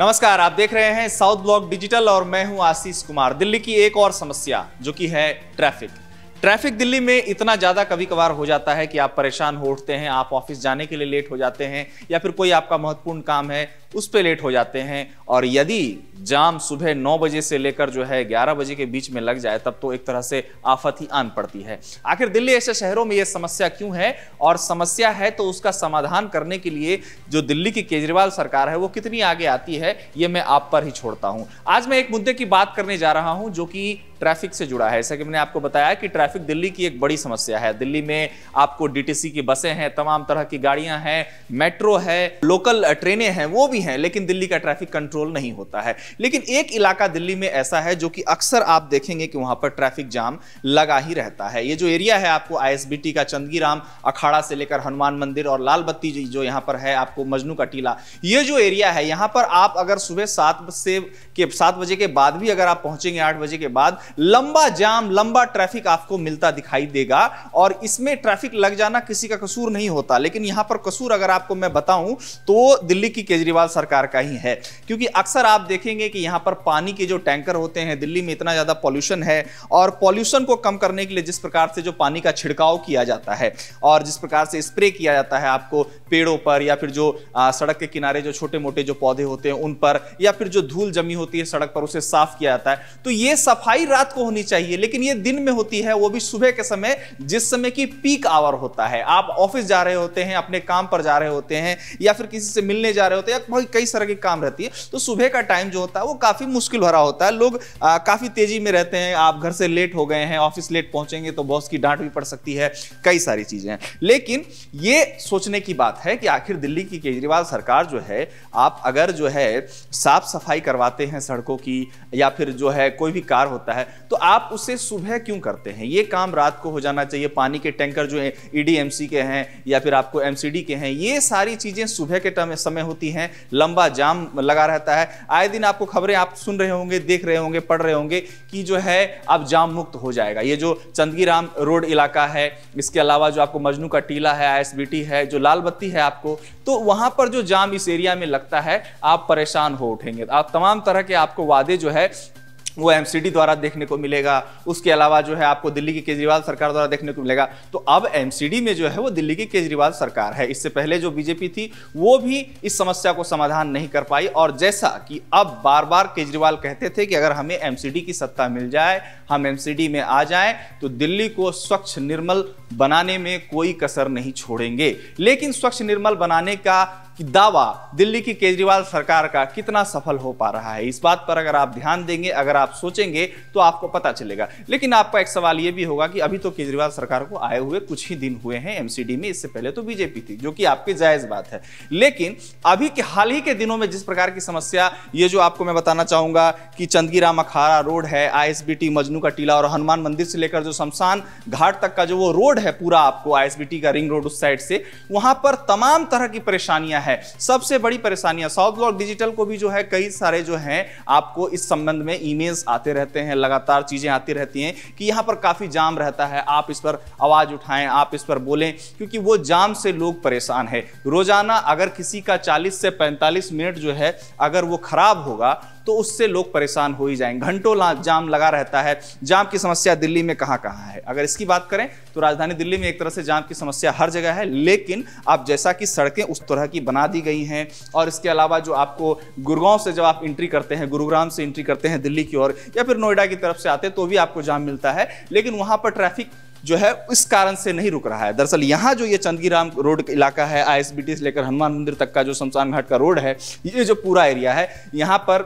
नमस्कार आप देख रहे हैं साउथ ब्लॉक डिजिटल और मैं हूं आशीष कुमार दिल्ली की एक और समस्या जो कि है ट्रैफिक ट्रैफिक दिल्ली में इतना ज़्यादा कभी कभार हो जाता है कि आप परेशान हो उठते हैं आप ऑफिस जाने के लिए लेट हो जाते हैं या फिर कोई आपका महत्वपूर्ण काम है उस पर लेट हो जाते हैं और यदि जाम सुबह 9 बजे से लेकर जो है 11 बजे के बीच में लग जाए तब तो एक तरह से आफत ही आन पड़ती है आखिर दिल्ली ऐसे शहरों में ये समस्या क्यों है और समस्या है तो उसका समाधान करने के लिए जो दिल्ली की केजरीवाल सरकार है वो कितनी आगे आती है ये मैं आप पर ही छोड़ता हूँ आज मैं एक मुद्दे की बात करने जा रहा हूँ जो कि ट्रैफिक से जुड़ा है जैसा कि मैंने आपको बताया कि ट्रैफिक दिल्ली की एक बड़ी समस्या है दिल्ली में आपको डीटीसी की बसें हैं तमाम तरह की गाड़ियां हैं मेट्रो है लोकल ट्रेनें हैं वो भी हैं लेकिन दिल्ली का ट्रैफिक कंट्रोल नहीं होता है लेकिन एक इलाका दिल्ली में ऐसा है जो कि अक्सर आप देखेंगे कि वहां पर ट्रैफिक जाम लगा ही रहता है ये जो एरिया है आपको आई का चंदगीराम अखाड़ा से लेकर हनुमान मंदिर और लाल बत्ती जो यहाँ पर है आपको मजनू का टीला ये जो एरिया है यहाँ पर आप अगर सुबह सात से के सात बजे के बाद भी अगर आप पहुंचेंगे आठ बजे के बाद लंबा जाम लंबा ट्रैफिक आपको मिलता दिखाई देगा और इसमें ट्रैफिक लग जाना किसी का कसूर नहीं होता लेकिन यहां पर कसूर अगर आपको मैं बताऊं तो दिल्ली की केजरीवाल सरकार का ही है क्योंकि अक्सर आप देखेंगे कि यहां पर पानी के जो टैंकर होते हैं दिल्ली में इतना ज्यादा पॉल्यूशन है और पॉल्यूशन को कम करने के लिए जिस प्रकार से जो पानी का छिड़काव किया जाता है और जिस प्रकार से स्प्रे किया जाता है आपको पेड़ों पर या फिर जो सड़क के किनारे जो छोटे मोटे जो पौधे होते हैं उन पर या फिर जो धूल जमी होती है सड़क पर उसे साफ किया जाता है तो ये सफाई रात को होनी चाहिए लेकिन ये दिन में होती है वो भी सुबह के समय जिस समय की पीक आवर होता है आप ऑफिस जा रहे होते हैं अपने काम पर जा रहे होते हैं या फिर किसी से मिलने जा रहे होते हैं या कई तरह के काम रहती है तो सुबह का टाइम जो होता है वो काफी मुश्किल भरा होता है लोग आ, काफी तेजी में रहते हैं आप घर से लेट हो गए हैं ऑफिस लेट पहुंचेंगे तो बॉस की डांट भी पड़ सकती है कई सारी चीजें हैं लेकिन ये सोचने की बात है कि आखिर दिल्ली की केजरीवाल सरकार जो है आप अगर जो है साफ सफाई करवाते हैं सड़कों की या फिर जो है कोई भी कार होता है तो आप उसे सुबह क्यों करते हैं ये काम रात को हो जाना चाहिए पानी के टैंकर जो है ईडीएमसी e के हैं या फिर आपको एमसीडी के हैं ये सारी चीजें सुबह के समय होती हैं लंबा जाम लगा रहता है आए दिन आपको खबरें आप सुन रहे होंगे देख रहे होंगे पढ़ रहे होंगे कि जो है अब जाम मुक्त हो जाएगा ये जो चंदगी रोड इलाका है इसके अलावा जो आपको मजनू का टीला है आई है जो लाल बत्ती है आपको तो वहां पर जो जाम इस एरिया में लगता है आप परेशान हो उठेंगे आप तमाम तरह के आपको वादे जो है वो एम द्वारा देखने को मिलेगा उसके अलावा जो है आपको दिल्ली की केजरीवाल सरकार द्वारा देखने को मिलेगा तो अब एम में जो है वो दिल्ली की केजरीवाल सरकार है इससे पहले जो बीजेपी थी वो भी इस समस्या को समाधान नहीं कर पाई और जैसा कि अब बार बार केजरीवाल कहते थे कि अगर हमें एम की सत्ता मिल जाए हम एम में आ जाए तो दिल्ली को स्वच्छ निर्मल बनाने में कोई कसर नहीं छोड़ेंगे लेकिन स्वच्छ निर्मल बनाने का कि दावा दिल्ली की केजरीवाल सरकार का कितना सफल हो पा रहा है इस बात पर अगर आप ध्यान देंगे अगर आप सोचेंगे तो आपको पता चलेगा लेकिन आपका एक सवाल यह भी होगा कि अभी तो केजरीवाल सरकार को आए हुए कुछ ही दिन हुए हैं एमसीडी में इससे पहले तो बीजेपी थी जो कि आपकी जायज बात है लेकिन अभी के हाल ही के दिनों में जिस प्रकार की समस्या ये जो आपको मैं बताना चाहूंगा कि चंदगी अखाड़ा रोड है आई मजनू का टीला और हनुमान मंदिर से लेकर जो शमशान घाट तक का जो वो रोड है पूरा आपको आई का रिंग रोड उस साइड से वहां पर तमाम तरह की परेशानियां हैं है सबसे बड़ी परेशानियां साउथ ब्लॉक डिजिटल को भी जो है कई सारे जो हैं आपको इस संबंध में ईमेल्स आते रहते हैं लगातार चीज़ें आती रहती हैं कि यहाँ पर काफ़ी जाम रहता है आप इस पर आवाज़ उठाएं आप इस पर बोलें क्योंकि वो जाम से लोग परेशान है रोज़ाना अगर किसी का चालीस से पैंतालीस मिनट जो है अगर वो खराब होगा तो उससे लोग परेशान हो ही जाएंगे घंटों जाम लगा रहता है जाम की समस्या दिल्ली में कहाँ कहाँ है अगर इसकी बात करें तो राजधानी दिल्ली में एक तरह से जाम की समस्या हर जगह है लेकिन आप जैसा कि सड़कें उस तरह की बना दी गई हैं और इसके अलावा जो आपको गुड़गांव से जब आप एंट्री करते हैं गुरुग्राम से एंट्री करते हैं दिल्ली की ओर या फिर नोएडा की तरफ से आते हैं तो भी आपको जाम मिलता है लेकिन वहाँ पर ट्रैफिक जो है इस कारण से नहीं रुक रहा है दरअसल यहाँ जो ये चंदगीराम रोड इलाका है आई से लेकर हनुमान मंदिर तक का जो शमशान घाट का रोड है ये जो पूरा एरिया है यहाँ पर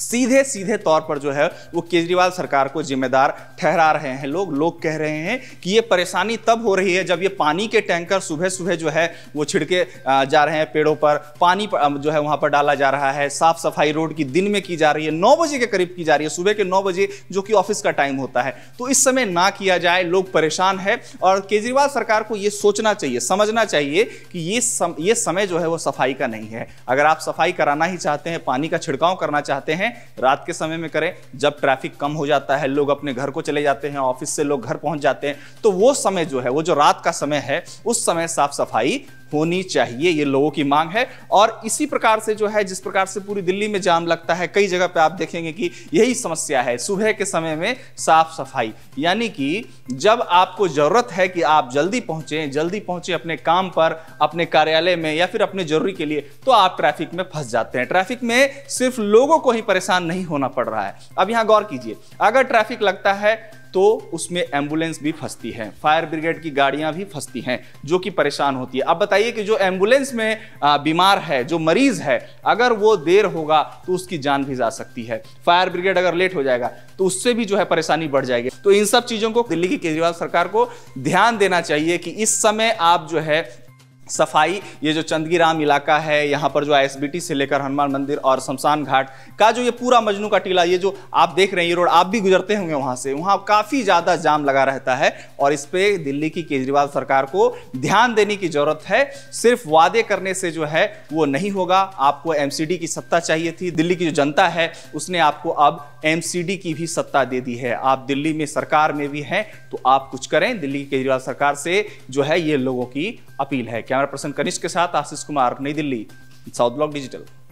सीधे सीधे तौर पर जो है वो केजरीवाल सरकार को जिम्मेदार ठहरा रहे हैं लोग लोग कह रहे हैं कि ये परेशानी तब हो रही है जब ये पानी के टैंकर सुबह सुबह जो है वो छिड़के जा रहे हैं पेड़ों पर पानी जो है वहाँ पर डाला जा रहा है साफ सफाई रोड की दिन में की जा रही है नौ बजे के करीब की जा रही है सुबह के नौ बजे जो कि ऑफिस का टाइम होता है तो इस समय ना किया जाए लोग परेशान है और केजरीवाल सरकार को ये सोचना चाहिए समझना चाहिए कि ये ये समय जो है वो सफाई का नहीं है अगर आप सफाई कराना ही चाहते हैं पानी का छिड़काव करना चाहते हैं हैं रात के समय में करें जब ट्रैफिक कम हो जाता है लोग अपने घर को चले जाते हैं ऑफिस से लोग घर पहुंच जाते हैं तो वो समय जो है वो जो रात का समय है उस समय साफ सफाई होनी चाहिए ये लोगों की मांग है और इसी प्रकार से जो है जिस प्रकार से पूरी दिल्ली में जाम लगता है कई जगह पे आप देखेंगे कि यही समस्या है सुबह के समय में साफ सफाई यानी कि जब आपको जरूरत है कि आप जल्दी पहुंचे जल्दी पहुंचे अपने काम पर अपने कार्यालय में या फिर अपने जरूरी के लिए तो आप ट्रैफिक में फंस जाते हैं ट्रैफिक में सिर्फ लोगों को ही परेशान नहीं होना पड़ रहा है अब यहां गौर कीजिए अगर ट्रैफिक लगता है तो उसमें एम्बुलेंस भी फंसती है फायर ब्रिगेड की गाड़ियां भी फंसती हैं जो कि परेशान होती है अब बताइए कि जो एम्बुलेंस में बीमार है जो मरीज है अगर वो देर होगा तो उसकी जान भी जा सकती है फायर ब्रिगेड अगर लेट हो जाएगा तो उससे भी जो है परेशानी बढ़ जाएगी तो इन सब चीजों को दिल्ली की केजरीवाल सरकार को ध्यान देना चाहिए कि इस समय आप जो है सफाई ये जो चंदगीराम इलाका है यहाँ पर जो आईएसबीटी से लेकर हनुमान मंदिर और शमशान घाट का जो ये पूरा मजनू का टीला ये जो आप देख रहे हैं ये रोड आप भी गुजरते होंगे वहाँ से वहाँ काफ़ी ज़्यादा जाम लगा रहता है और इस पर दिल्ली की केजरीवाल सरकार को ध्यान देने की ज़रूरत है सिर्फ वादे करने से जो है वो नहीं होगा आपको एम की सत्ता चाहिए थी दिल्ली की जो जनता है उसने आपको अब एम की भी सत्ता दे दी है आप दिल्ली में सरकार में भी हैं तो आप कुछ करें दिल्ली की केजरीवाल सरकार से जो है ये लोगों की अपील है क्या कैमरा पर्सन कनिष्क के साथ आशीष कुमार नई दिल्ली साउथ ब्लॉक डिजिटल